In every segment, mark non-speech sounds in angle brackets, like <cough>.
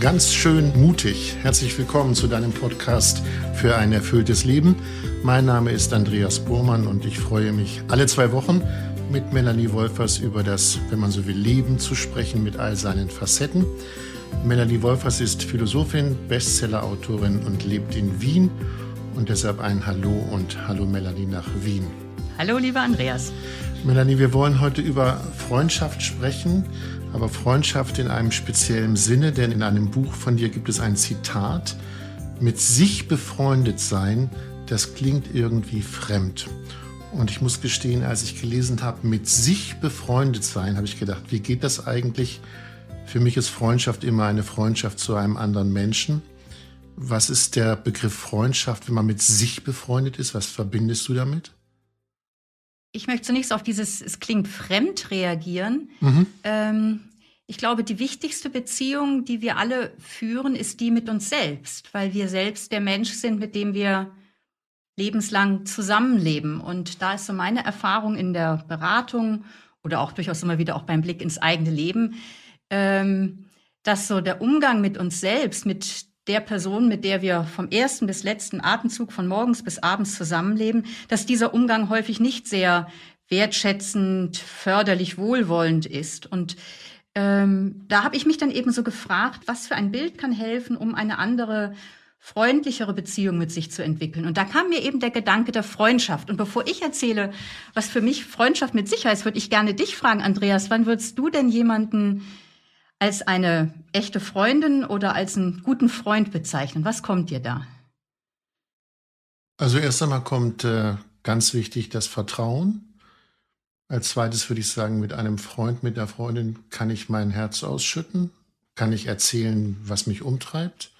Ganz schön mutig. Herzlich willkommen zu deinem Podcast für ein erfülltes Leben. Mein Name ist Andreas Bormann und ich freue mich, alle zwei Wochen mit Melanie Wolfers über das, wenn man so will, Leben zu sprechen mit all seinen Facetten. Melanie Wolfers ist Philosophin, Bestsellerautorin und lebt in Wien. Und deshalb ein Hallo und Hallo Melanie nach Wien. Hallo, lieber Andreas. Melanie, wir wollen heute über Freundschaft sprechen, aber Freundschaft in einem speziellen Sinne, denn in einem Buch von dir gibt es ein Zitat, mit sich befreundet sein, das klingt irgendwie fremd. Und ich muss gestehen, als ich gelesen habe, mit sich befreundet sein, habe ich gedacht, wie geht das eigentlich? Für mich ist Freundschaft immer eine Freundschaft zu einem anderen Menschen. Was ist der Begriff Freundschaft, wenn man mit sich befreundet ist? Was verbindest du damit? Ich möchte zunächst auf dieses, es klingt fremd reagieren. Mhm. Ähm, ich glaube, die wichtigste Beziehung, die wir alle führen, ist die mit uns selbst, weil wir selbst der Mensch sind, mit dem wir lebenslang zusammenleben. Und da ist so meine Erfahrung in der Beratung oder auch durchaus immer wieder auch beim Blick ins eigene Leben, ähm, dass so der Umgang mit uns selbst, mit der Person, mit der wir vom ersten bis letzten Atemzug von morgens bis abends zusammenleben, dass dieser Umgang häufig nicht sehr wertschätzend, förderlich, wohlwollend ist. Und ähm, da habe ich mich dann eben so gefragt, was für ein Bild kann helfen, um eine andere, freundlichere Beziehung mit sich zu entwickeln. Und da kam mir eben der Gedanke der Freundschaft. Und bevor ich erzähle, was für mich Freundschaft mit sich heißt, würde ich gerne dich fragen, Andreas, wann würdest du denn jemanden als eine echte Freundin oder als einen guten Freund bezeichnen? Was kommt dir da? Also erst einmal kommt äh, ganz wichtig das Vertrauen. Als zweites würde ich sagen, mit einem Freund, mit einer Freundin kann ich mein Herz ausschütten, kann ich erzählen, was mich umtreibt.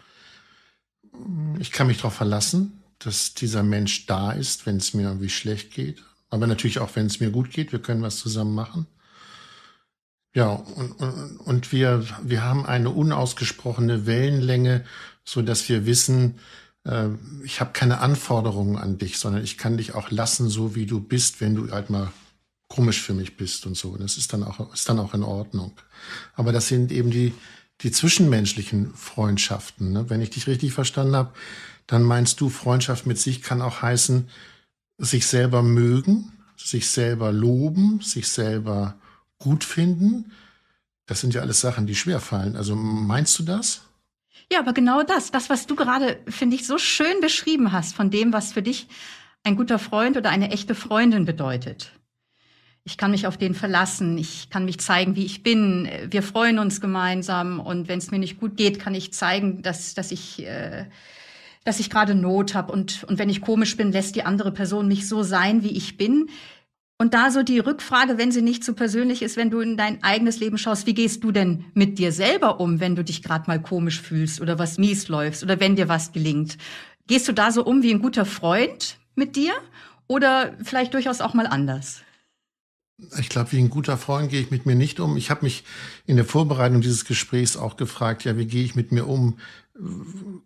Ich kann mich darauf verlassen, dass dieser Mensch da ist, wenn es mir irgendwie schlecht geht. Aber natürlich auch, wenn es mir gut geht, wir können was zusammen machen. Ja, und, und, und wir, wir haben eine unausgesprochene Wellenlänge, so dass wir wissen, äh, ich habe keine Anforderungen an dich, sondern ich kann dich auch lassen, so wie du bist, wenn du halt mal komisch für mich bist und so. Und das ist dann auch, ist dann auch in Ordnung. Aber das sind eben die, die zwischenmenschlichen Freundschaften. Ne? Wenn ich dich richtig verstanden habe, dann meinst du, Freundschaft mit sich kann auch heißen, sich selber mögen, sich selber loben, sich selber gut finden, das sind ja alles Sachen, die schwer fallen. Also meinst du das? Ja, aber genau das, das, was du gerade, finde ich, so schön beschrieben hast von dem, was für dich ein guter Freund oder eine echte Freundin bedeutet. Ich kann mich auf den verlassen, ich kann mich zeigen, wie ich bin, wir freuen uns gemeinsam und wenn es mir nicht gut geht, kann ich zeigen, dass, dass ich, äh, ich gerade Not habe und, und wenn ich komisch bin, lässt die andere Person mich so sein, wie ich bin. Und da so die Rückfrage, wenn sie nicht zu so persönlich ist, wenn du in dein eigenes Leben schaust, wie gehst du denn mit dir selber um, wenn du dich gerade mal komisch fühlst oder was mies läufst oder wenn dir was gelingt? Gehst du da so um wie ein guter Freund mit dir oder vielleicht durchaus auch mal anders? Ich glaube, wie ein guter Freund gehe ich mit mir nicht um. Ich habe mich in der Vorbereitung dieses Gesprächs auch gefragt, ja, wie gehe ich mit mir um?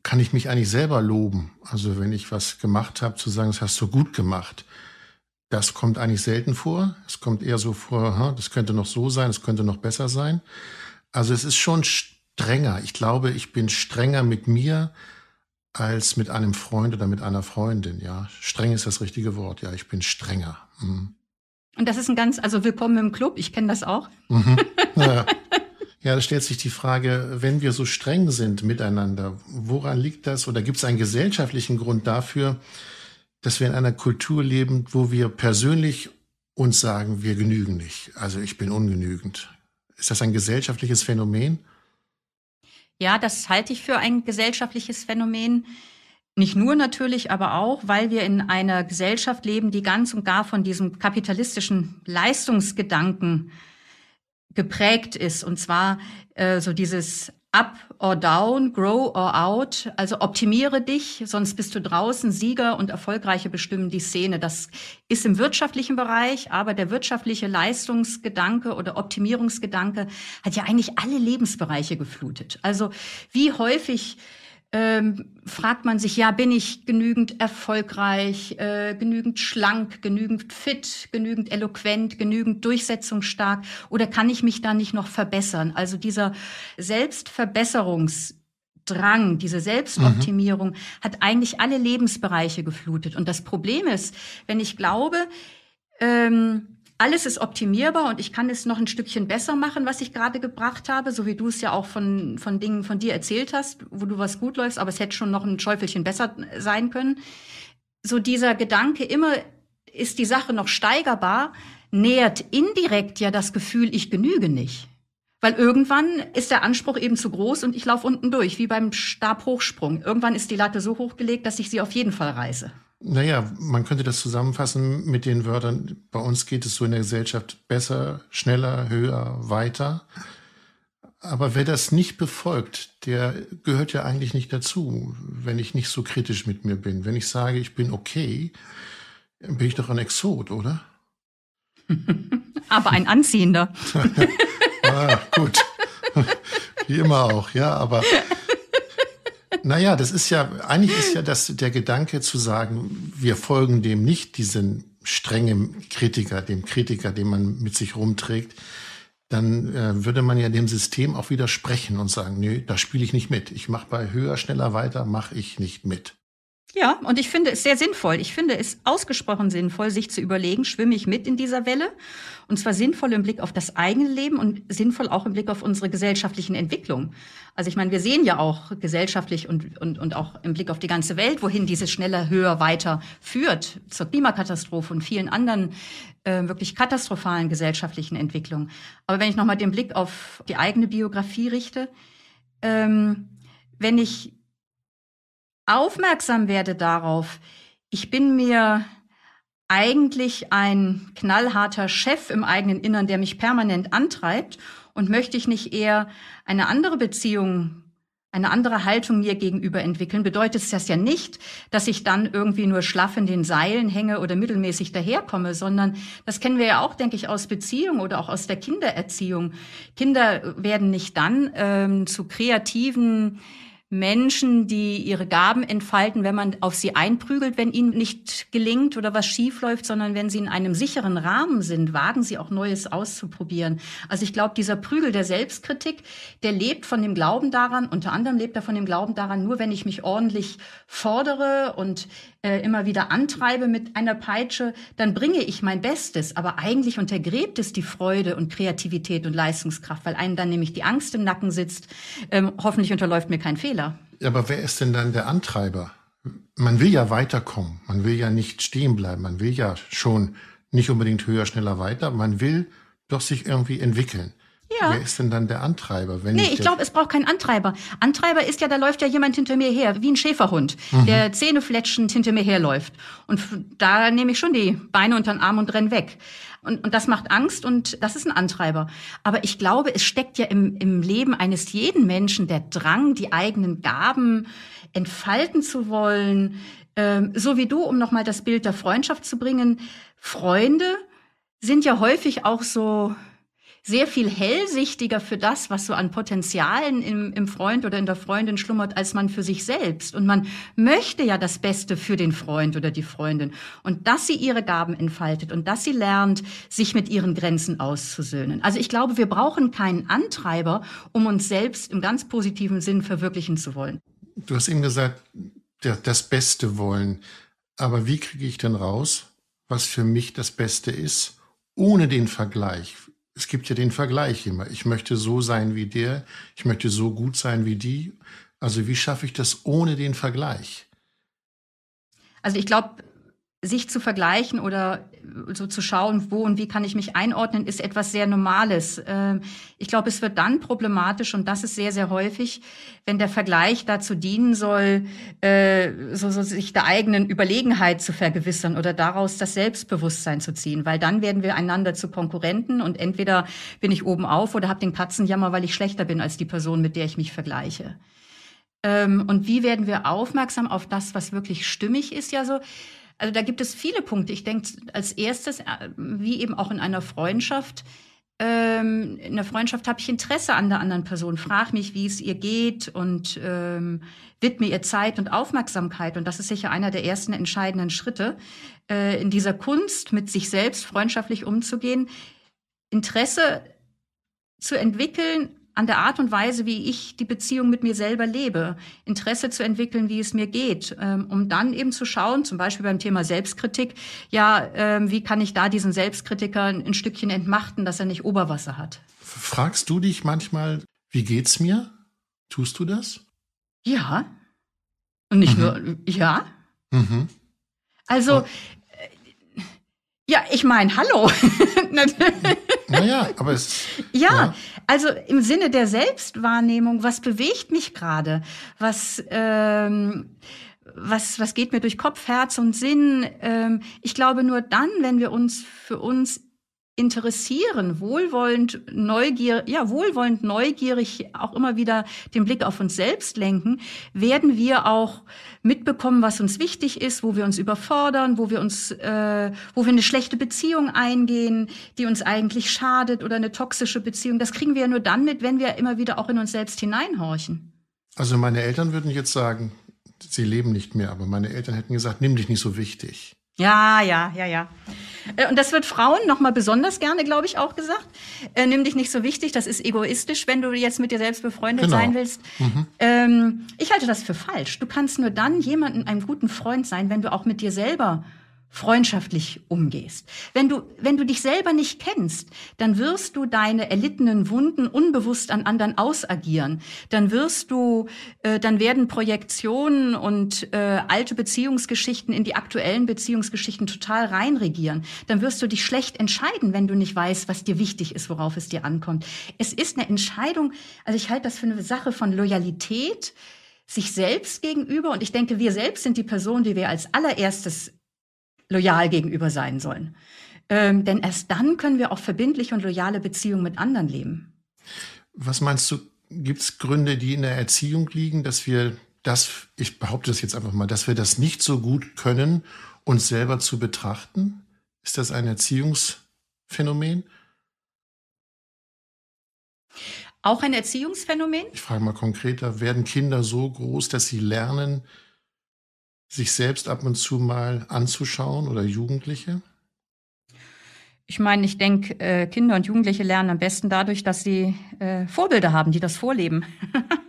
Kann ich mich eigentlich selber loben? Also wenn ich was gemacht habe, zu sagen, das hast du gut gemacht. Das kommt eigentlich selten vor. Es kommt eher so vor, hm, das könnte noch so sein, das könnte noch besser sein. Also es ist schon strenger. Ich glaube, ich bin strenger mit mir als mit einem Freund oder mit einer Freundin. Ja, streng ist das richtige Wort. Ja, ich bin strenger. Mhm. Und das ist ein ganz, also willkommen im Club. Ich kenne das auch. Mhm. <laughs> Ja. Ja, da stellt sich die Frage, wenn wir so streng sind miteinander, woran liegt das oder gibt es einen gesellschaftlichen Grund dafür, dass wir in einer Kultur leben, wo wir persönlich uns sagen, wir genügen nicht. Also ich bin ungenügend. Ist das ein gesellschaftliches Phänomen? Ja, das halte ich für ein gesellschaftliches Phänomen. Nicht nur natürlich, aber auch, weil wir in einer Gesellschaft leben, die ganz und gar von diesem kapitalistischen Leistungsgedanken geprägt ist. Und zwar äh, so dieses Up or down, grow or out. Also optimiere dich, sonst bist du draußen. Sieger und Erfolgreiche bestimmen die Szene. Das ist im wirtschaftlichen Bereich, aber der wirtschaftliche Leistungsgedanke oder Optimierungsgedanke hat ja eigentlich alle Lebensbereiche geflutet. Also wie häufig ähm, fragt man sich, ja, bin ich genügend erfolgreich, äh, genügend schlank, genügend fit, genügend eloquent, genügend durchsetzungsstark oder kann ich mich da nicht noch verbessern? Also dieser Selbstverbesserungs Drang, diese Selbstoptimierung mhm. hat eigentlich alle Lebensbereiche geflutet. Und das Problem ist, wenn ich glaube, ähm, alles ist optimierbar und ich kann es noch ein Stückchen besser machen, was ich gerade gebracht habe, so wie du es ja auch von, von Dingen von dir erzählt hast, wo du was gut läufst, aber es hätte schon noch ein Schäufelchen besser sein können. So dieser Gedanke immer, ist die Sache noch steigerbar, nähert indirekt ja das Gefühl, ich genüge nicht. Weil irgendwann ist der Anspruch eben zu groß und ich laufe unten durch, wie beim Stabhochsprung. Irgendwann ist die Latte so hochgelegt, dass ich sie auf jeden Fall reiße. Naja, man könnte das zusammenfassen mit den Wörtern, bei uns geht es so in der Gesellschaft besser, schneller, höher, weiter. Aber wer das nicht befolgt, der gehört ja eigentlich nicht dazu, wenn ich nicht so kritisch mit mir bin. Wenn ich sage, ich bin okay, bin ich doch ein Exot, oder? <laughs> aber ein Anziehender. <laughs> ah, gut. Wie immer auch, ja, aber <laughs> Naja, das ist ja, eigentlich ist ja das, der Gedanke zu sagen, wir folgen dem nicht, diesen strengen Kritiker, dem Kritiker, den man mit sich rumträgt, dann äh, würde man ja dem System auch widersprechen und sagen, nö, da spiele ich nicht mit. Ich mache bei höher, schneller, weiter, mache ich nicht mit. Ja, und ich finde es sehr sinnvoll. Ich finde es ausgesprochen sinnvoll, sich zu überlegen, schwimme ich mit in dieser Welle? Und zwar sinnvoll im Blick auf das eigene Leben und sinnvoll auch im Blick auf unsere gesellschaftlichen Entwicklungen. Also ich meine, wir sehen ja auch gesellschaftlich und, und, und auch im Blick auf die ganze Welt, wohin dieses schneller, höher, weiter führt, zur Klimakatastrophe und vielen anderen äh, wirklich katastrophalen gesellschaftlichen Entwicklungen. Aber wenn ich nochmal den Blick auf die eigene Biografie richte, ähm, wenn ich aufmerksam werde darauf, ich bin mir eigentlich ein knallharter Chef im eigenen Innern, der mich permanent antreibt und möchte ich nicht eher eine andere Beziehung, eine andere Haltung mir gegenüber entwickeln, bedeutet das ja nicht, dass ich dann irgendwie nur schlaff in den Seilen hänge oder mittelmäßig daherkomme, sondern das kennen wir ja auch, denke ich, aus Beziehung oder auch aus der Kindererziehung. Kinder werden nicht dann ähm, zu kreativen Menschen, die ihre Gaben entfalten, wenn man auf sie einprügelt, wenn ihnen nicht gelingt oder was schief läuft, sondern wenn sie in einem sicheren Rahmen sind, wagen sie auch Neues auszuprobieren. Also ich glaube, dieser Prügel der Selbstkritik, der lebt von dem Glauben daran, unter anderem lebt er von dem Glauben daran, nur wenn ich mich ordentlich fordere und äh, immer wieder antreibe mit einer Peitsche, dann bringe ich mein Bestes. Aber eigentlich untergräbt es die Freude und Kreativität und Leistungskraft, weil einem dann nämlich die Angst im Nacken sitzt. Ähm, hoffentlich unterläuft mir kein Fehler. Aber wer ist denn dann der Antreiber? Man will ja weiterkommen. Man will ja nicht stehen bleiben. Man will ja schon nicht unbedingt höher, schneller, weiter. Man will doch sich irgendwie entwickeln. Ja. Wer ist denn dann der Antreiber? Wenn nee, ich, ich glaube, es braucht keinen Antreiber. Antreiber ist ja, da läuft ja jemand hinter mir her, wie ein Schäferhund, mhm. der zähnefletschend hinter mir herläuft. Und da nehme ich schon die Beine unter den Arm und renn weg. Und, und das macht Angst und das ist ein Antreiber. Aber ich glaube, es steckt ja im, im Leben eines jeden Menschen der Drang, die eigenen Gaben entfalten zu wollen. Ähm, so wie du, um nochmal das Bild der Freundschaft zu bringen. Freunde sind ja häufig auch so sehr viel hellsichtiger für das, was so an Potenzialen im, im Freund oder in der Freundin schlummert, als man für sich selbst. Und man möchte ja das Beste für den Freund oder die Freundin. Und dass sie ihre Gaben entfaltet und dass sie lernt, sich mit ihren Grenzen auszusöhnen. Also ich glaube, wir brauchen keinen Antreiber, um uns selbst im ganz positiven Sinn verwirklichen zu wollen. Du hast eben gesagt, das Beste wollen. Aber wie kriege ich denn raus, was für mich das Beste ist, ohne den Vergleich? es gibt ja den Vergleich immer. Ich möchte so sein wie der, ich möchte so gut sein wie die. Also wie schaffe ich das ohne den Vergleich? Also ich glaube, sich zu vergleichen oder äh, so zu schauen, wo und wie kann ich mich einordnen, ist etwas sehr Normales. Ähm, ich glaube, es wird dann problematisch und das ist sehr, sehr häufig, wenn der Vergleich dazu dienen soll, äh, so, so sich der eigenen Überlegenheit zu vergewissern oder daraus das Selbstbewusstsein zu ziehen, weil dann werden wir einander zu Konkurrenten und entweder bin ich oben auf oder habe den Katzenjammer, weil ich schlechter bin als die Person, mit der ich mich vergleiche. Ähm, und wie werden wir aufmerksam auf das, was wirklich stimmig ist? Ja, so also da gibt es viele Punkte. Ich denke, als erstes, äh, wie eben auch in einer Freundschaft, ähm, in der Freundschaft habe ich Interesse an der anderen Person, frage mich, wie es ihr geht und ähm, widme ihr Zeit und Aufmerksamkeit. Und das ist sicher einer der ersten entscheidenden Schritte äh, in dieser Kunst, mit sich selbst freundschaftlich umzugehen, Interesse zu entwickeln an der Art und Weise, wie ich die Beziehung mit mir selber lebe, Interesse zu entwickeln, wie es mir geht, ähm, um dann eben zu schauen, zum Beispiel beim Thema Selbstkritik, ja, ähm, wie kann ich da diesen Selbstkritiker ein Stückchen entmachten, dass er nicht Oberwasser hat. Fragst du dich manchmal, wie geht's mir? Tust du das? Ja. Und nicht mhm. nur, ja. Mhm. Also ja, ich meine, hallo. <laughs> naja, aber es. <laughs> Ja, ja, also im Sinne der Selbstwahrnehmung, was bewegt mich gerade? Was. Ähm, was, was geht mir durch Kopf, Herz und Sinn? Ähm, ich glaube, nur dann, wenn wir uns für uns interessieren, wohlwollend neugierig, ja, wohlwollend neugierig auch immer wieder den Blick auf uns selbst lenken, werden wir auch mitbekommen, was uns wichtig ist, wo wir uns überfordern, wo wir uns, äh, wo wir eine schlechte Beziehung eingehen, die uns eigentlich schadet oder eine toxische Beziehung. Das kriegen wir ja nur dann mit, wenn wir immer wieder auch in uns selbst hineinhorchen. Also meine Eltern würden jetzt sagen, sie leben nicht mehr, aber meine Eltern hätten gesagt, nimm dich nicht so wichtig. Ja, ja, ja, ja. Äh, und das wird Frauen nochmal besonders gerne, glaube ich, auch gesagt. Äh, nimm dich nicht so wichtig, das ist egoistisch, wenn du jetzt mit dir selbst befreundet genau. sein willst. Mhm. Ähm, ich halte das für falsch. Du kannst nur dann jemanden, einem guten Freund sein, wenn du auch mit dir selber freundschaftlich umgehst. Wenn du, wenn du dich selber nicht kennst, dann wirst du deine erlittenen Wunden unbewusst an anderen ausagieren. Dann wirst du, äh, dann werden Projektionen und äh, alte Beziehungsgeschichten in die aktuellen Beziehungsgeschichten total reinregieren. Dann wirst du dich schlecht entscheiden, wenn du nicht weißt, was dir wichtig ist, worauf es dir ankommt. Es ist eine Entscheidung, also ich halte das für eine Sache von Loyalität, sich selbst gegenüber. Und ich denke, wir selbst sind die Person, die wir als allererstes loyal gegenüber sein sollen. Ähm, denn erst dann können wir auch verbindliche und loyale Beziehungen mit anderen leben. Was meinst du, gibt es Gründe, die in der Erziehung liegen, dass wir das, ich behaupte das jetzt einfach mal, dass wir das nicht so gut können, uns selber zu betrachten? Ist das ein Erziehungsphänomen? Auch ein Erziehungsphänomen? Ich frage mal konkreter, werden Kinder so groß, dass sie lernen, sich selbst ab und zu mal anzuschauen oder Jugendliche? Ich meine, ich denke, äh, Kinder und Jugendliche lernen am besten dadurch, dass sie äh, Vorbilder haben, die das vorleben.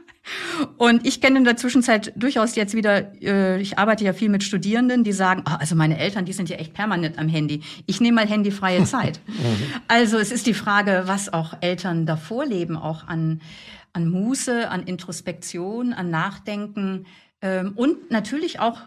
<laughs> und ich kenne in der Zwischenzeit durchaus jetzt wieder, äh, ich arbeite ja viel mit Studierenden, die sagen, oh, also meine Eltern, die sind ja echt permanent am Handy. Ich nehme mal handyfreie <laughs> Zeit. Mhm. also es ist die Frage, was auch Eltern davor leben, auch an, an Muße, an Introspektion, an Nachdenken. Ähm, und natürlich auch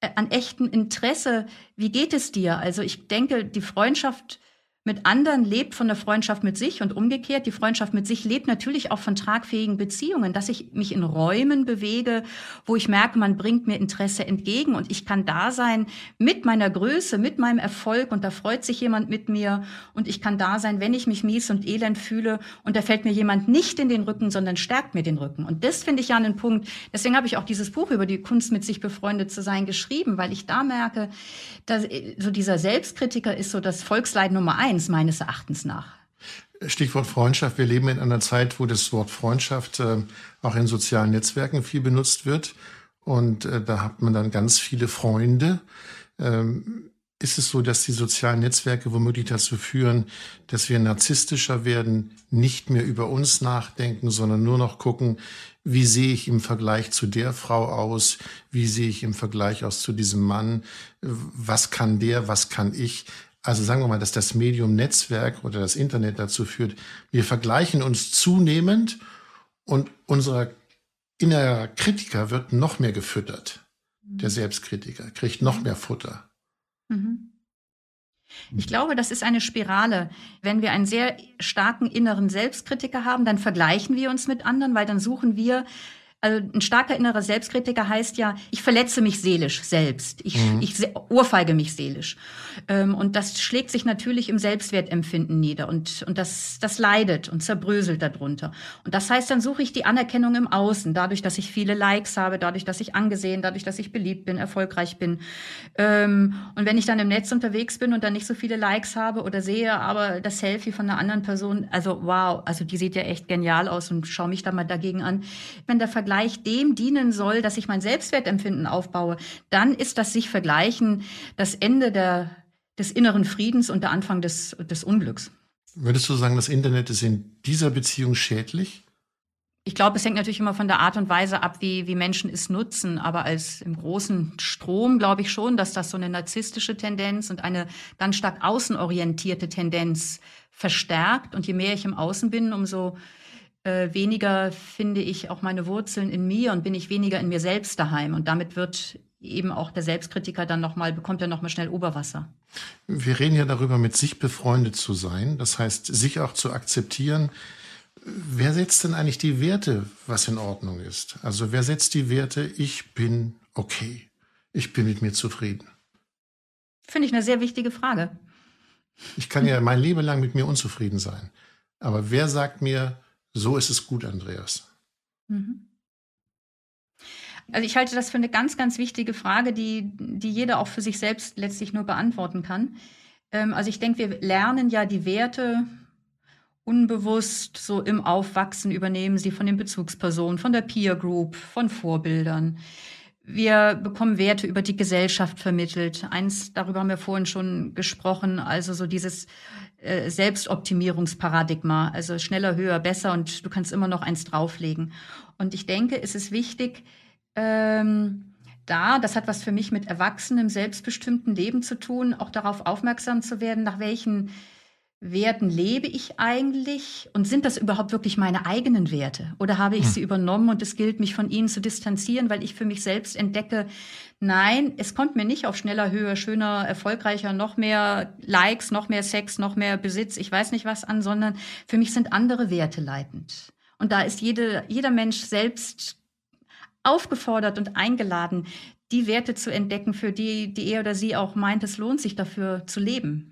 äh, an echtem Interesse, wie geht es dir? Also ich denke, die Freundschaft mit anderen lebt von der Freundschaft mit sich und umgekehrt. Die Freundschaft mit sich lebt natürlich auch von tragfähigen Beziehungen, dass ich mich in Räumen bewege, wo ich merke, man bringt mir Interesse entgegen und ich kann da sein mit meiner Größe, mit meinem Erfolg und da freut sich jemand mit mir und ich kann da sein, wenn ich mich mies und elend fühle und da fällt mir jemand nicht in den Rücken, sondern stärkt mir den Rücken. Und das finde ich ja einen Punkt. Deswegen habe ich auch dieses Buch über die Kunst mit sich befreundet zu sein geschrieben, weil ich da merke, dass äh, so dieser Selbstkritiker ist so das Volksleid Nummer eins eins meines Erachtens nach. Stichwort Freundschaft. Wir leben in einer Zeit, wo das Wort Freundschaft äh, auch in sozialen Netzwerken viel benutzt wird. Und äh, da hat man dann ganz viele Freunde. Ähm, ist es so, dass die sozialen Netzwerke womöglich dazu führen, dass wir narzisstischer werden, nicht mehr über uns nachdenken, sondern nur noch gucken, wie sehe ich im Vergleich zu der Frau aus, wie sehe ich im Vergleich aus zu diesem Mann, äh, was kann der, was kann ich, also sagen wir mal, dass das Medium Netzwerk oder das Internet dazu führt, wir vergleichen uns zunehmend und unser innerer Kritiker wird noch mehr gefüttert. Der mhm. Selbstkritiker kriegt noch mehr Futter. Mhm. Hm. Ich glaube, das ist eine Spirale. Wenn wir einen sehr starken inneren Selbstkritiker haben, dann vergleichen wir uns mit anderen, weil dann suchen wir also ein starker innerer Selbstkritiker heißt ja, ich verletze mich seelisch selbst. Ich, mhm. ich urfeige mich seelisch. Ähm, und das schlägt sich natürlich im Selbstwertempfinden nieder und, und das, das leidet und zerbröselt darunter. Und das heißt, dann suche ich die Anerkennung im Außen, dadurch, dass ich viele Likes habe, dadurch, dass ich angesehen, dadurch, dass ich beliebt bin, erfolgreich bin. Ähm, und wenn ich dann im Netz unterwegs bin und dann nicht so viele Likes habe oder sehe, aber das Selfie von einer anderen Person, also wow, also die sieht ja echt genial aus und schau mich da mal dagegen an. Wenn der Vergleich Vergleich dem dienen soll, dass ich mein Selbstwertempfinden aufbaue, dann ist das sich vergleichen das Ende der, des inneren Friedens und der Anfang des, des Unglücks. Würdest du sagen, das Internet ist in dieser Beziehung schädlich? Ich glaube, es hängt natürlich immer von der Art und Weise ab, wie, wie Menschen es nutzen. Aber als im großen Strom glaube ich schon, dass das so eine narzisstische Tendenz und eine ganz stark außenorientierte Tendenz verstärkt. Und je mehr ich im Außen bin, umso äh, weniger finde ich auch meine Wurzeln in mir und bin ich weniger in mir selbst daheim. Und damit wird eben auch der Selbstkritiker dann nochmal, bekommt er nochmal schnell Oberwasser. Wir reden ja darüber, mit sich befreundet zu sein, das heißt, sich auch zu akzeptieren. Wer setzt denn eigentlich die Werte, was in Ordnung ist? Also wer setzt die Werte, ich bin okay, ich bin mit mir zufrieden? Finde ich eine sehr wichtige Frage. Ich kann ja mein Leben lang mit mir unzufrieden sein. Aber wer sagt mir, so ist es gut, Andreas. Mhm. Also ich halte das für eine ganz, ganz wichtige Frage, die, die jeder auch für sich selbst letztlich nur beantworten kann. Ähm, also ich denke, wir lernen ja die Werte unbewusst so im Aufwachsen, übernehmen sie von den Bezugspersonen, von der Peer Group, von Vorbildern. Wir bekommen Werte über die Gesellschaft vermittelt. Eins, darüber haben wir vorhin schon gesprochen, also so dieses äh, Selbstoptimierungsparadigma, also schneller, höher, besser und du kannst immer noch eins drauflegen. Und ich denke, es ist wichtig, ähm, da, das hat was für mich mit erwachsenem, selbstbestimmten Leben zu tun, auch darauf aufmerksam zu werden, nach welchen Werten lebe ich eigentlich und sind das überhaupt wirklich meine eigenen Werte oder habe ich hm. sie übernommen und es gilt, mich von ihnen zu distanzieren, weil ich für mich selbst entdecke, nein, es kommt mir nicht auf schneller Höhe, schöner, erfolgreicher, noch mehr Likes, noch mehr Sex, noch mehr Besitz, ich weiß nicht was an, sondern für mich sind andere Werte leitend. Und da ist jede, jeder Mensch selbst aufgefordert und eingeladen, die Werte zu entdecken, für die, die er oder sie auch meint, es lohnt sich dafür zu leben.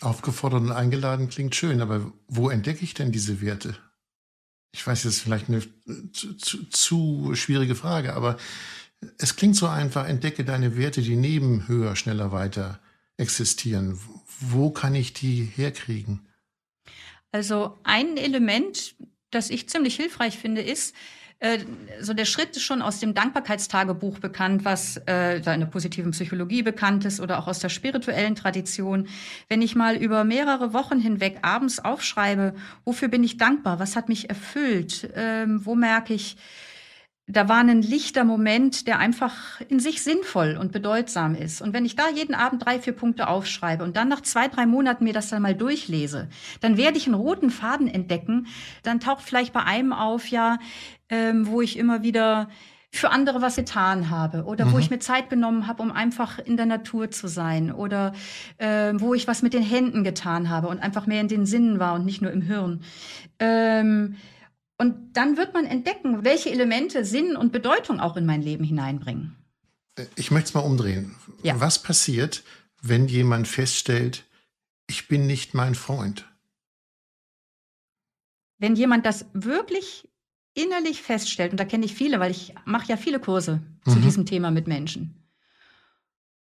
Aufgefordert und eingeladen klingt schön, aber wo entdecke ich denn diese Werte? Ich weiß das ist vielleicht eine äh, zu, zu, zu schwierige Frage, aber es klingt so einfach, entdecke deine Werte, die neben höher, schneller, weiter existieren. Wo kann ich die herkriegen? Also ein Element, das ich ziemlich hilfreich finde, ist, äh, so der Schritt ist schon aus dem Dankbarkeitstagebuch bekannt, was äh, da in der positiven Psychologie bekannt ist oder auch aus der spirituellen Tradition. Wenn ich mal über mehrere Wochen hinweg abends aufschreibe, wofür bin ich dankbar, was hat mich erfüllt, ähm, wo merke ich, da war ein lichter Moment, der einfach in sich sinnvoll und bedeutsam ist. Und wenn ich da jeden Abend drei, vier Punkte aufschreibe und dann nach zwei, drei Monaten mir das dann mal durchlese, dann werde ich einen roten Faden entdecken. Dann taucht vielleicht bei einem auf, ja, ähm, wo ich immer wieder für andere was getan habe oder mhm. wo ich mir Zeit genommen habe, um einfach in der Natur zu sein oder äh, wo ich was mit den Händen getan habe und einfach mehr in den Sinnen war und nicht nur im Hirn. Ähm, und dann wird man entdecken, welche Elemente Sinn und Bedeutung auch in mein Leben hineinbringen. Äh, ich möchte es mal umdrehen. Ja. Was passiert, wenn jemand feststellt, ich bin nicht mein Freund? Wenn jemand das wirklich innerlich feststellt, und da kenne ich viele, weil ich mache ja viele Kurse mhm. zu diesem Thema mit Menschen.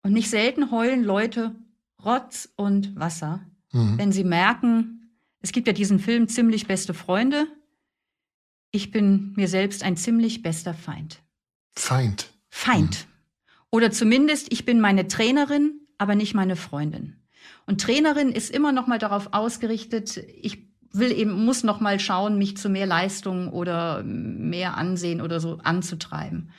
Und nicht selten heulen Leute Rotz und Wasser, mhm. wenn sie merken, es gibt ja diesen Film Ziemlich beste Freunde, ich bin mir selbst ein ziemlich bester Feind. Feind. Feind. Mhm. Oder zumindest, ich bin meine Trainerin, aber nicht meine Freundin. Und Trainerin ist immer noch mal darauf ausgerichtet, ich will eben, muss noch mal schauen, mich zu mehr Leistung oder mehr Ansehen oder so anzutreiben.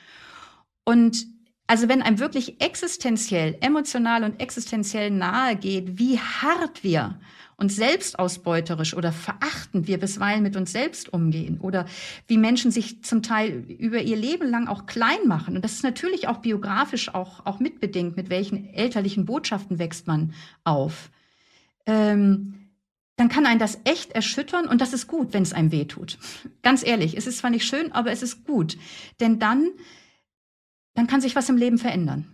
Und also wenn einem wirklich existenziell, emotional und existenziell nahe geht, wie hart wir und ausbeuterisch oder verachtend wir bisweilen mit uns selbst umgehen oder wie Menschen sich zum Teil über ihr Leben lang auch klein machen. Und das ist natürlich auch biografisch auch, auch mitbedingt, mit welchen elterlichen Botschaften wächst man auf. Ähm, dann kann einen das echt erschüttern und das ist gut, wenn es einem wehtut. Ganz ehrlich, es ist zwar nicht schön, aber es ist gut. Denn dann dann kann sich was im Leben verändern.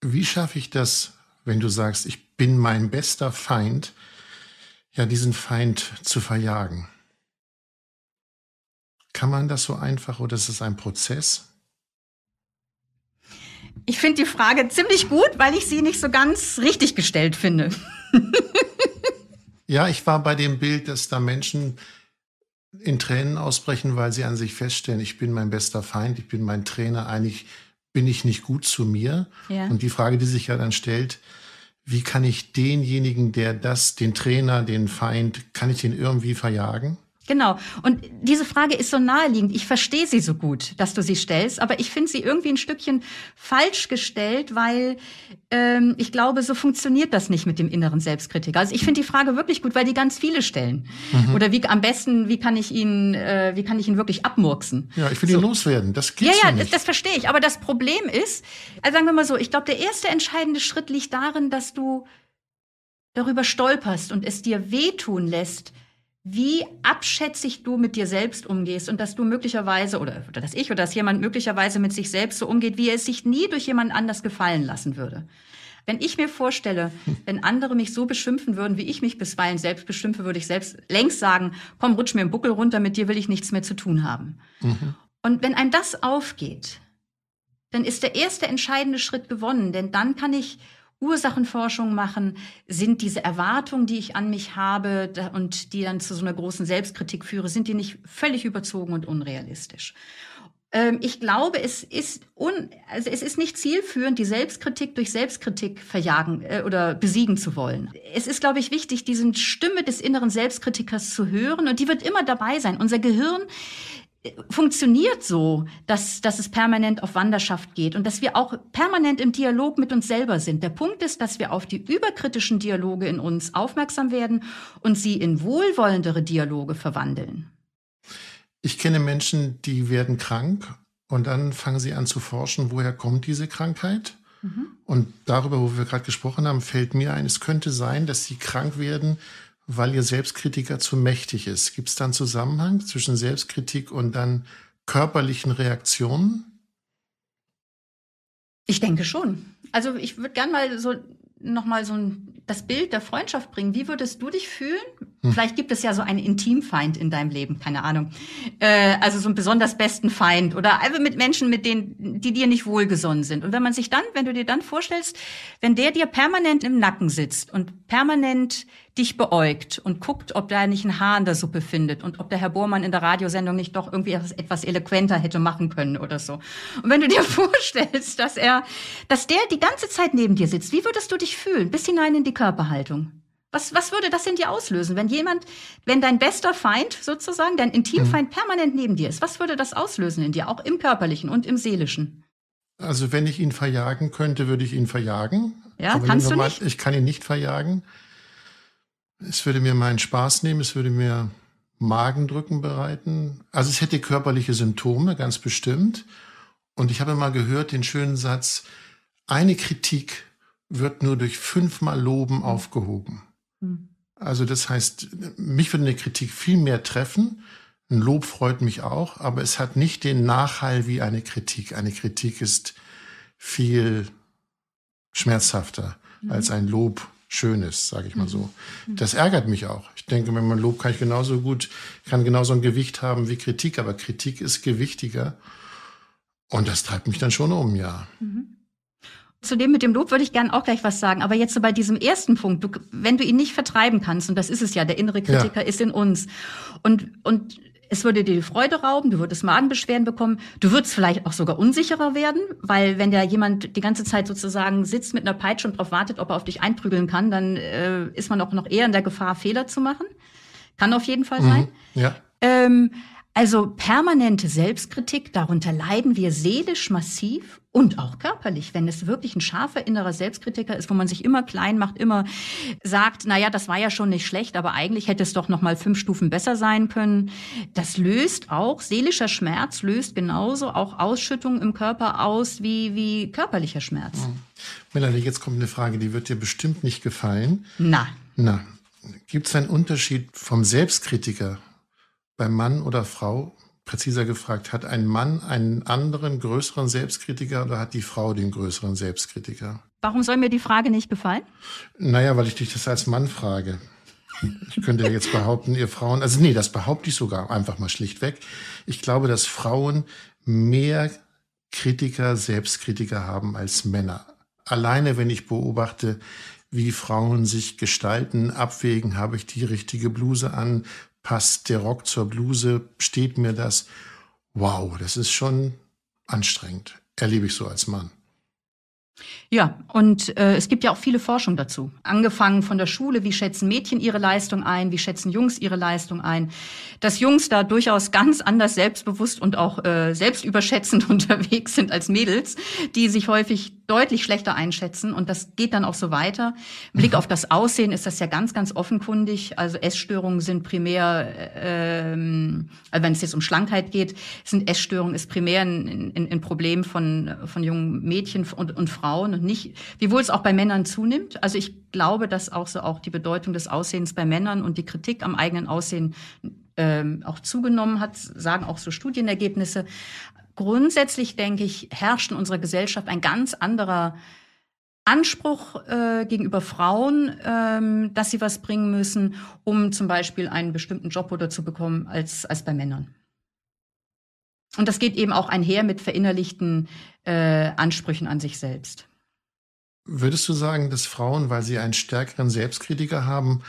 Wie schaffe ich das, wenn du sagst, ich bin mein bester Feind, ja, diesen Feind zu verjagen? Kann man das so einfach oder ist es ein Prozess? Ich finde die Frage ziemlich gut, weil ich sie nicht so ganz richtig gestellt finde. <laughs> ja, ich war bei dem Bild, dass da Menschen in Tränen ausbrechen, weil sie an sich feststellen, ich bin mein bester Feind, ich bin mein Trainer, eigentlich bin ich nicht gut zu mir. Ja. Und die Frage, die sich ja dann stellt, wie kann ich denjenigen, der das, den Trainer, den Feind, kann ich den irgendwie verjagen? Genau. Und diese Frage ist so naheliegend. Ich verstehe sie so gut, dass du sie stellst, aber ich finde sie irgendwie ein Stückchen falsch gestellt, weil ähm, ich glaube, so funktioniert das nicht mit dem inneren Selbstkritiker. Also ich finde die Frage wirklich gut, weil die ganz viele stellen. Mhm. Oder wie am besten, wie kann ich ihn, äh, wie kann ich ihn wirklich abmurksen? Ja, ich will so. ihn loswerden. Das geht ja, ja, nicht. das verstehe ich. Aber das Problem ist, also sagen wir mal so, ich glaube, der erste entscheidende Schritt liegt darin, dass du darüber stolperst und es dir wehtun lässt wie abschätzig du mit dir selbst umgehst und dass du möglicherweise oder, oder dass ich oder dass jemand möglicherweise mit sich selbst so umgeht, wie er es sich nie durch jemand anders gefallen lassen würde. Wenn ich mir vorstelle, hm. wenn andere mich so beschimpfen würden, wie ich mich bisweilen selbst beschimpfe, würde ich selbst längst sagen, komm, rutsch mir den Buckel runter, mit dir will ich nichts mehr zu tun haben. Mhm. Und wenn einem das aufgeht, dann ist der erste entscheidende Schritt gewonnen, denn dann kann ich Ursachenforschung machen? Sind diese Erwartungen, die ich an mich habe und die dann zu so einer großen Selbstkritik führe, sind die nicht völlig überzogen und unrealistisch? Ähm, ich glaube, es ist, un, also es ist nicht zielführend, die Selbstkritik durch Selbstkritik verjagen äh, oder besiegen zu wollen. Es ist, glaube ich, wichtig, diese Stimme des inneren Selbstkritikers zu hören und die wird immer dabei sein. Unser Gehirn funktioniert so, dass, dass es permanent auf Wanderschaft geht und dass wir auch permanent im Dialog mit uns selber sind. Der Punkt ist, dass wir auf die überkritischen Dialoge in uns aufmerksam werden und sie in wohlwollendere Dialoge verwandeln. Ich kenne Menschen, die werden krank und dann fangen sie an zu forschen, woher kommt diese Krankheit? Mhm. Und darüber, wo wir gerade gesprochen haben, fällt mir ein, es könnte sein, dass sie krank werden, weil ihr Selbstkritiker zu mächtig ist. Gibt es da einen Zusammenhang zwischen Selbstkritik und dann körperlichen Reaktionen? Ich denke schon. Also ich würde gerne mal so nochmal so ein, das Bild der Freundschaft bringen. Wie würdest du dich fühlen? Hm. Vielleicht gibt es ja so einen Intimfeind in deinem Leben, keine Ahnung. Äh, also so einen besonders besten Feind oder also mit Menschen, mit denen, die dir nicht wohlgesonnen sind. Und wenn man sich dann, wenn du dir dann vorstellst, wenn der dir permanent im Nacken sitzt und permanent dich beäugt und guckt, ob da nicht ein Haar in der Suppe findet und ob der Herr Bohrmann in der Radiosendung nicht doch irgendwie etwas, etwas eloquenter hätte machen können oder so. Und wenn du dir <laughs> vorstellst, dass er, dass der die ganze Zeit neben dir sitzt, wie würdest du dich fühlen? Bis hinein in die Körperhaltung. Was, was würde das in dir auslösen, wenn jemand, wenn dein bester Feind sozusagen, dein Intimfeind mhm. permanent neben dir ist? Was würde das auslösen in dir, auch im körperlichen und im seelischen? Also wenn ich ihn verjagen könnte, würde ich ihn verjagen. Ja, Aber kannst du mal, nicht? Ich kann ihn nicht verjagen. Es würde mir meinen Spaß nehmen, es würde mir Magendrücken bereiten. Also es hätte körperliche Symptome, ganz bestimmt. Und ich habe mal gehört den schönen Satz, eine Kritik wird nur durch fünfmal Loben aufgehoben. Mhm. Also das heißt, mich würde eine Kritik viel mehr treffen. Ein Lob freut mich auch, aber es hat nicht den Nachhall wie eine Kritik. Eine Kritik ist viel schmerzhafter mhm. als ein Lob Schönes, sage ich mal so. Mhm. Mhm. Das ärgert mich auch. Ich denke, wenn man Lob kann ich genauso gut, kann genauso ein Gewicht haben wie Kritik, aber Kritik ist gewichtiger. Und das treibt mich dann schon um, ja. Mhm. Zu dem mit dem Lob würde ich gerne auch gleich was sagen. Aber jetzt so bei diesem ersten Punkt, du, wenn du ihn nicht vertreiben kannst, und das ist es ja, der innere Kritiker ja. ist in uns. Und, und es würde dir die Freude rauben, du würdest Magenbeschwerden bekommen, du würdest vielleicht auch sogar unsicherer werden, weil wenn da jemand die ganze Zeit sozusagen sitzt mit einer Peitsche und darauf wartet, ob er auf dich einprügeln kann, dann äh, ist man auch noch eher in der Gefahr, Fehler zu machen. Kann auf jeden Fall mhm. sein. Ja. Ähm, also permanente Selbstkritik, darunter leiden wir seelisch massiv und auch körperlich, wenn es wirklich ein scharfer innerer Selbstkritiker ist, wo man sich immer klein macht, immer sagt, naja, das war ja schon nicht schlecht, aber eigentlich hätte es doch nochmal fünf Stufen besser sein können. Das löst auch seelischer Schmerz löst genauso auch Ausschüttungen im Körper aus wie wie körperlicher Schmerz. Mhm. Melanie, jetzt kommt eine Frage, die wird dir bestimmt nicht gefallen. Na, na, gibt es einen Unterschied vom Selbstkritiker bei Mann oder Frau präziser gefragt, hat ein Mann einen anderen größeren Selbstkritiker oder hat die Frau den größeren Selbstkritiker? Warum soll mir die Frage nicht gefallen? Naja, weil ich dich das als Mann frage. Ich könnte ja jetzt behaupten, ihr Frauen, also nee, das behaupte ich sogar einfach mal schlichtweg. Ich glaube, dass Frauen mehr Kritiker, Selbstkritiker haben als Männer. Alleine, wenn ich beobachte, wie Frauen sich gestalten, abwägen, habe ich die richtige Bluse an, passt der Rock zur Bluse, steht mir das. Wow, das ist schon anstrengend, erlebe ich so als Mann. Ja, und äh, es gibt ja auch viele Forschung dazu. Angefangen von der Schule, wie schätzen Mädchen ihre Leistung ein, wie schätzen Jungs ihre Leistung ein. Dass Jungs da durchaus ganz anders selbstbewusst und auch äh, selbstüberschätzend <laughs> unterwegs sind als Mädels, die sich häufig deutlich schlechter einschätzen und das geht dann auch so weiter. Blick mhm. auf das Aussehen ist das ja ganz, ganz offenkundig. Also Essstörungen sind primär, ähm, also wenn es jetzt um Schlankheit geht, sind Essstörungen ist primär ein, ein, ein Problem von, von jungen Mädchen und, und Frauen und nicht, wiewohl es auch bei Männern zunimmt. Also ich glaube, dass auch so auch die Bedeutung des Aussehens bei Männern und die Kritik am eigenen Aussehen ähm, auch zugenommen hat, sagen auch so Studienergebnisse grundsätzlich, denke ich, herrscht in unserer Gesellschaft ein ganz anderer Anspruch äh, gegenüber Frauen, ähm, dass sie was bringen müssen, um zum Beispiel einen bestimmten Job oder zu bekommen, als, als bei Männern. Und das geht eben auch einher mit verinnerlichten äh, Ansprüchen an sich selbst. Würdest du sagen, dass Frauen, weil sie einen stärkeren Selbstkritiker haben,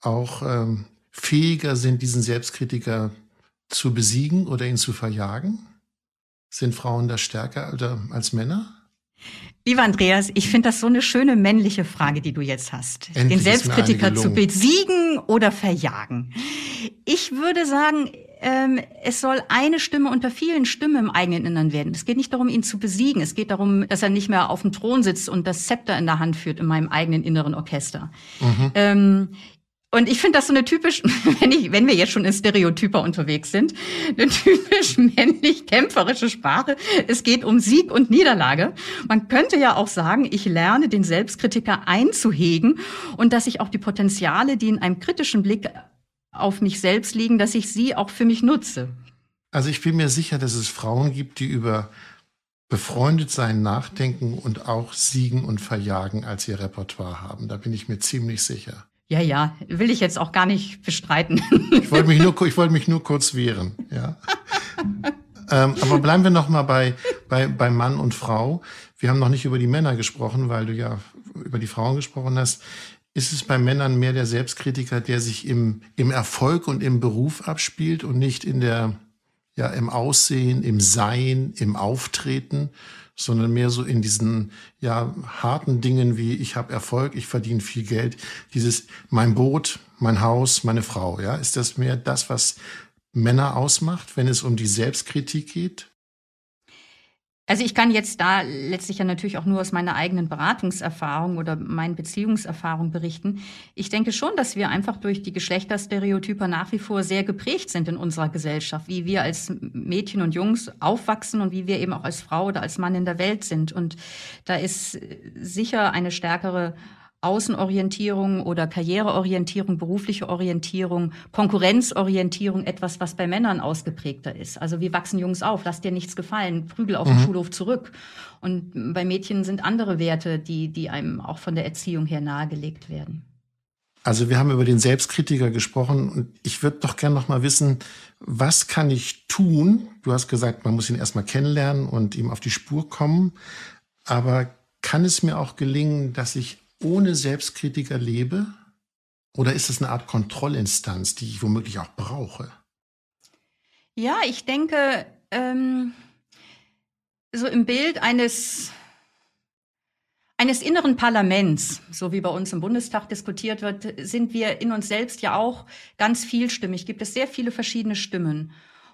auch ähm, fähiger sind, diesen Selbstkritiker zu besiegen oder ihn zu verjagen? Sind Frauen da stärker äh, als Männer? Lieber Andreas, ich finde das so eine schöne männliche Frage, die du jetzt hast. Endlich Den Selbstkritiker zu besiegen oder verjagen. Ich würde sagen, ähm, es soll eine Stimme unter vielen Stimmen im eigenen Innern werden. Es geht nicht darum, ihn zu besiegen. Es geht darum, dass er nicht mehr auf dem Thron sitzt und das Zepter in der Hand führt in meinem eigenen inneren Orchester. Mhm. Ähm, und ich finde das so eine typisch, <laughs> wenn, ich, wenn wir jetzt schon in Stereotyper unterwegs sind, eine typisch <laughs> männlich kämpferische Sprache. Es geht um Sieg und Niederlage. Man könnte ja auch sagen, ich lerne den Selbstkritiker einzuhegen und dass ich auch die Potenziale, die in einem kritischen Blick auf mich selbst liegen, dass ich sie auch für mich nutze. Also ich bin mir sicher, dass es Frauen gibt, die über befreundet sein, nachdenken und auch siegen und verjagen als ihr Repertoire haben. Da bin ich mir ziemlich sicher. Ja, ja, will ich jetzt auch gar nicht bestreiten. Ich wollte mich nur, ich wollte mich nur kurz wehren, ja. <laughs> ähm, aber bleiben wir noch mal bei, bei, bei Mann und Frau. Wir haben noch nicht über die Männer gesprochen, weil du ja über die Frauen gesprochen hast. Ist es bei Männern mehr der Selbstkritiker, der sich im, im Erfolg und im Beruf abspielt und nicht in der, ja, im Aussehen, im Sein, im Auftreten? sondern mehr so in diesen ja harten Dingen wie ich habe Erfolg, ich verdiene viel Geld, dieses mein Boot, mein Haus, meine Frau, ja, ist das mehr das, was Männer ausmacht, wenn es um die Selbstkritik geht? Also ich kann jetzt da letztlich ja natürlich auch nur aus meiner eigenen Beratungserfahrung oder meinen Beziehungserfahrung berichten. Ich denke schon, dass wir einfach durch die Geschlechterstereotyper nach wie vor sehr geprägt sind in unserer Gesellschaft, wie wir als Mädchen und Jungs aufwachsen und wie wir eben auch als Frau oder als Mann in der Welt sind. Und da ist sicher eine stärkere Außenorientierung oder Karriereorientierung, berufliche Orientierung, Konkurrenzorientierung etwas, was bei Männern ausgeprägter ist. Also wie wachsen Jungs auf, lass dir nichts gefallen, prügel auf mhm. den Schulhof zurück. Und bei Mädchen sind andere Werte, die, die einem auch von der Erziehung her nahegelegt werden. Also wir haben über den Selbstkritiker gesprochen und ich würde doch gerne noch mal wissen, was kann ich tun? Du hast gesagt, man muss ihn erstmal kennenlernen und ihm auf die Spur kommen, aber kann es mir auch gelingen, dass ich ohne Selbstkritiker lebe? Oder ist es eine Art Kontrollinstanz, die ich womöglich auch brauche? Ja, ich denke, ähm, so im Bild eines eines inneren Parlaments, so wie bei uns im Bundestag diskutiert wird, sind wir in uns selbst ja auch ganz vielstimmig. Gibt es sehr viele verschiedene Stimmen.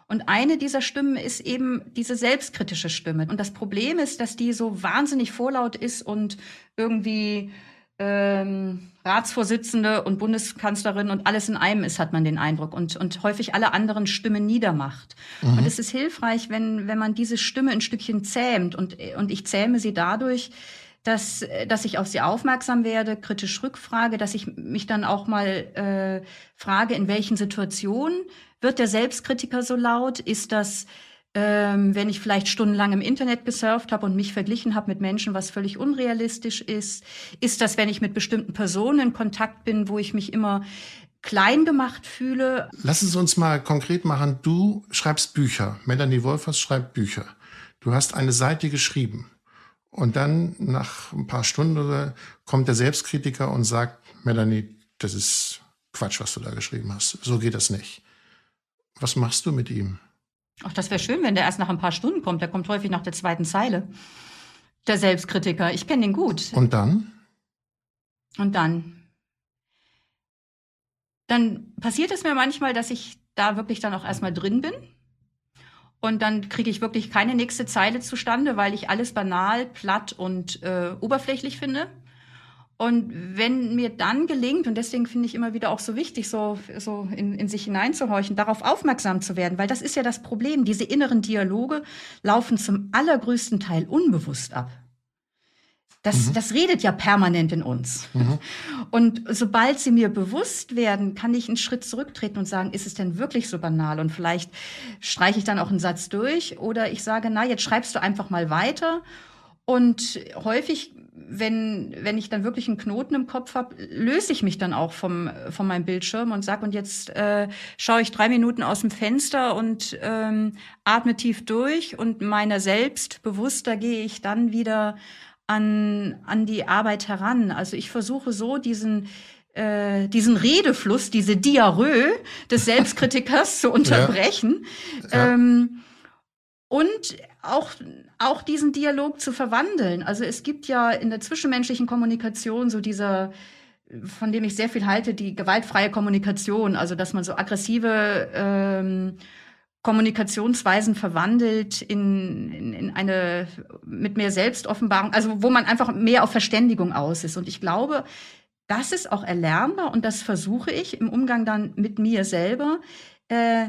Und eine dieser Stimmen ist eben diese selbstkritische Stimme. Und das Problem ist, dass die so wahnsinnig vorlaut ist und irgendwie ähm, Ratsvorsitzende und Bundeskanzlerin und alles in einem ist, hat man den Eindruck und, und häufig alle anderen Stimmen niedermacht. Mhm. Und es ist hilfreich, wenn, wenn man diese Stimme ein Stückchen zähmt und, und ich zähme sie dadurch, dass, dass ich auf sie aufmerksam werde, kritisch rückfrage, dass ich mich dann auch mal äh, frage, in welchen Situationen wird der Selbstkritiker so laut? Ist das ähm, wenn ich vielleicht stundenlang im Internet gesurft habe und mich verglichen habe mit Menschen, was völlig unrealistisch ist? Ist das, wenn ich mit bestimmten Personen in Kontakt bin, wo ich mich immer klein gemacht fühle? Lass es uns mal konkret machen. Du schreibst Bücher. Melanie Wolfers schreibt Bücher. Du hast eine Seite geschrieben. Und dann nach ein paar Stunden kommt der Selbstkritiker und sagt, Melanie, das ist Quatsch, was du da geschrieben hast. So geht das nicht. Was machst du mit ihm? Ach, das wäre schön, wenn der erst nach ein paar Stunden kommt. Der kommt häufig nach der zweiten Zeile. Der Selbstkritiker. Ich kenne den gut. Und dann? Und dann? Dann passiert es mir manchmal, dass ich da wirklich dann auch erstmal drin bin. Und dann kriege ich wirklich keine nächste Zeile zustande, weil ich alles banal, platt und äh, oberflächlich finde. Und wenn mir dann gelingt, und deswegen finde ich immer wieder auch so wichtig, so, so in, in sich hineinzuhorchen, darauf aufmerksam zu werden, weil das ist ja das Problem. Diese inneren Dialoge laufen zum allergrößten Teil unbewusst ab. Das, mhm. das redet ja permanent in uns. Mhm. <laughs> Und sobald sie mir bewusst werden, kann ich einen Schritt zurücktreten und sagen, ist es denn wirklich so banal? Und vielleicht streiche ich dann auch einen Satz durch oder ich sage, na, jetzt schreibst du einfach mal weiter und häufig, wenn, wenn ich dann wirklich einen Knoten im Kopf habe, löse ich mich dann auch vom, von meinem Bildschirm und sag und jetzt äh, schaue ich drei Minuten aus dem Fenster und ähm, atme tief durch und meiner selbst bewusster gehe ich dann wieder an, an die Arbeit heran. Also ich versuche so diesen, äh, diesen Redefluss, diese Diarrhoe des Selbstkritikers zu unterbrechen. Ja. Ähm, und auch, auch diesen Dialog zu verwandeln. Also es gibt ja in der zwischenmenschlichen Kommunikation so dieser, von dem ich sehr viel halte, die gewaltfreie Kommunikation, also dass man so aggressive ähm, Kommunikationsweisen verwandelt in, in, in eine mit mehr Selbstoffenbarung, also wo man einfach mehr auf Verständigung aus ist. Und ich glaube, das ist auch erlernbar und das versuche ich im Umgang dann mit mir selber. Äh,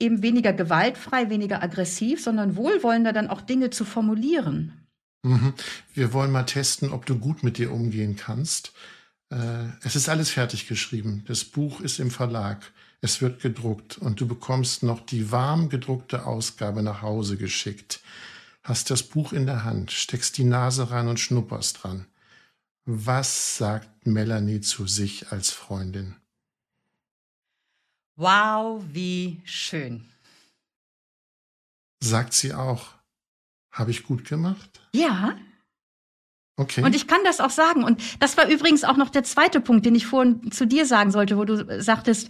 eben weniger gewaltfrei, weniger aggressiv, sondern wohlwollender dann auch Dinge zu formulieren. Mhm. Wir wollen mal testen, ob du gut mit dir umgehen kannst. Äh, es ist alles fertig geschrieben. Das Buch ist im Verlag. Es wird gedruckt und du bekommst noch die warm gedruckte Ausgabe nach Hause geschickt. Hast das Buch in der Hand, steckst die Nase rein und schnupperst dran. Was sagt Melanie zu sich als Freundin? Wow, wie schön. Sagt sie auch, habe ich gut gemacht? Ja. Okay. Und ich kann das auch sagen. Und das war übrigens auch noch der zweite Punkt, den ich vorhin zu dir sagen sollte, wo du sagtest,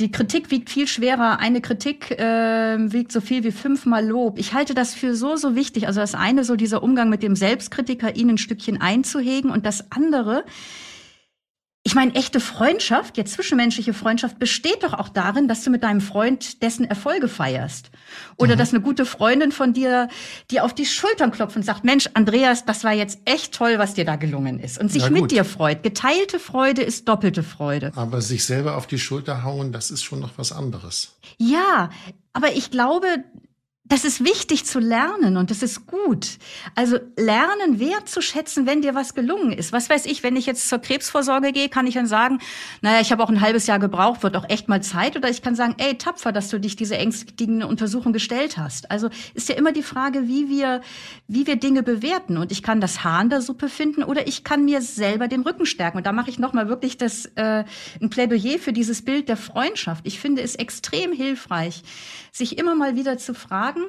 die Kritik wiegt viel schwerer. Eine Kritik äh, wiegt so viel wie fünfmal Lob. Ich halte das für so, so wichtig. Also das eine, so dieser Umgang mit dem Selbstkritiker, ihn ein Stückchen einzuhegen. Und das andere, ich meine, echte Freundschaft, jetzt ja, zwischenmenschliche Freundschaft, besteht doch auch darin, dass du mit deinem Freund dessen Erfolge feierst. Oder mhm. dass eine gute Freundin von dir dir auf die Schultern klopft und sagt, Mensch, Andreas, das war jetzt echt toll, was dir da gelungen ist. Und sich mit dir freut. Geteilte Freude ist doppelte Freude. Aber sich selber auf die Schulter hauen, das ist schon noch was anderes. Ja, aber ich glaube, das ist wichtig zu lernen und das ist gut. Also lernen wertzuschätzen, wenn dir was gelungen ist. Was weiß ich, wenn ich jetzt zur Krebsvorsorge gehe, kann ich dann sagen, naja, ich habe auch ein halbes Jahr gebraucht, wird auch echt mal Zeit. Oder ich kann sagen, ey, tapfer, dass du dich diese ängstigende Untersuchung gestellt hast. Also ist ja immer die Frage, wie wir, wie wir Dinge bewerten. Und ich kann das Haar in der Suppe finden oder ich kann mir selber den Rücken stärken. Und da mache ich nochmal wirklich das, äh, ein Plädoyer für dieses Bild der Freundschaft. Ich finde es extrem hilfreich, sich immer mal wieder zu fragen,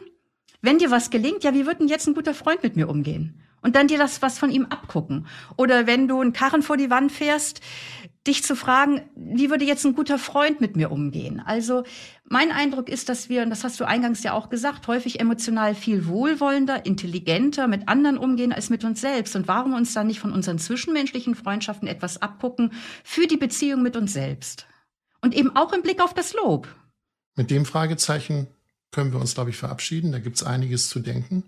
wenn dir was gelingt, ja, wie wird denn jetzt ein guter Freund mit mir umgehen? Und dann dir das was von ihm abgucken. Oder wenn du einen Karren vor die Wand fährst, dich zu fragen, wie würde jetzt ein guter Freund mit mir umgehen? Also mein Eindruck ist, dass wir, und das hast du eingangs ja auch gesagt, häufig emotional viel wohlwollender, intelligenter mit anderen umgehen als mit uns selbst. Und warum uns dann nicht von unseren zwischenmenschlichen Freundschaften etwas abgucken für die Beziehung mit uns selbst? Und eben auch im Blick auf das Lob. Mit dem Fragezeichen können wir uns, glaube ich, verabschieden. Da gibt es einiges zu denken.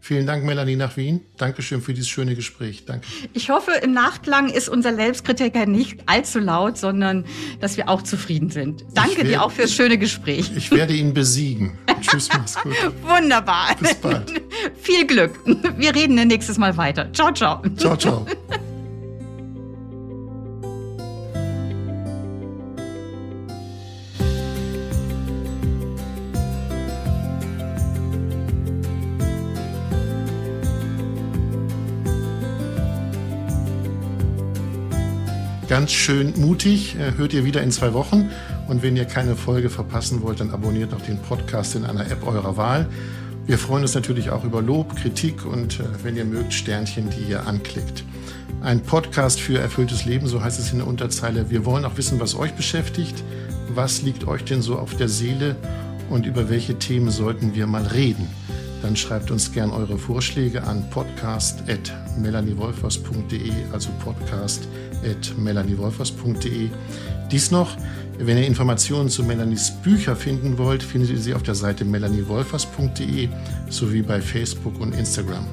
Vielen Dank, Melanie, nach Wien. Dankeschön für dieses schöne Gespräch. Danke. Ich hoffe, im Nachklang ist unser Selbstkritiker nicht allzu laut, sondern dass wir auch zufrieden sind. Danke werde, dir auch für das schöne Gespräch. Ich werde ihn besiegen. <laughs> Tschüss, mach's gut. Wunderbar. Bis bald. <laughs> Viel Glück. Wir reden nächstes Mal weiter. Ciao, ciao. Ciao, ciao. <laughs> ganz schön mutig. Äh, hört ihr wieder in zwei Wochen. Und wenn ihr keine Folge verpassen wollt, dann abonniert doch den Podcast in einer App eurer Wahl. Wir freuen uns natürlich auch über Lob, Kritik und äh, wenn ihr mögt, Sternchen, die ihr anklickt. Ein Podcast für erfülltes Leben, so heißt es in der Unterzeile. Wir wollen auch wissen, was euch beschäftigt. Was liegt euch denn so auf der Seele und über welche Themen sollten wir mal reden? dann schreibt uns gern eure Vorschläge an podcast.melaniewolfers.de, also podcast.melaniewolfers.de. Dies noch, wenn ihr Informationen zu Melanies Bücher finden wollt, findet ihr sie auf der Seite melaniewolfers.de sowie bei Facebook und Instagram.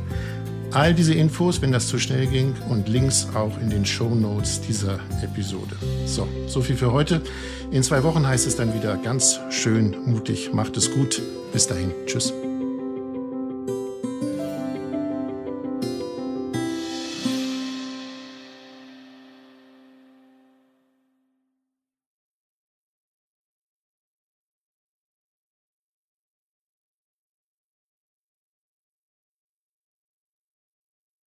All diese Infos, wenn das zu schnell ging, und Links auch in den Show Notes dieser Episode. So, so viel für heute. In zwei Wochen heißt es dann wieder ganz schön mutig. Macht es gut. Bis dahin. Tschüss.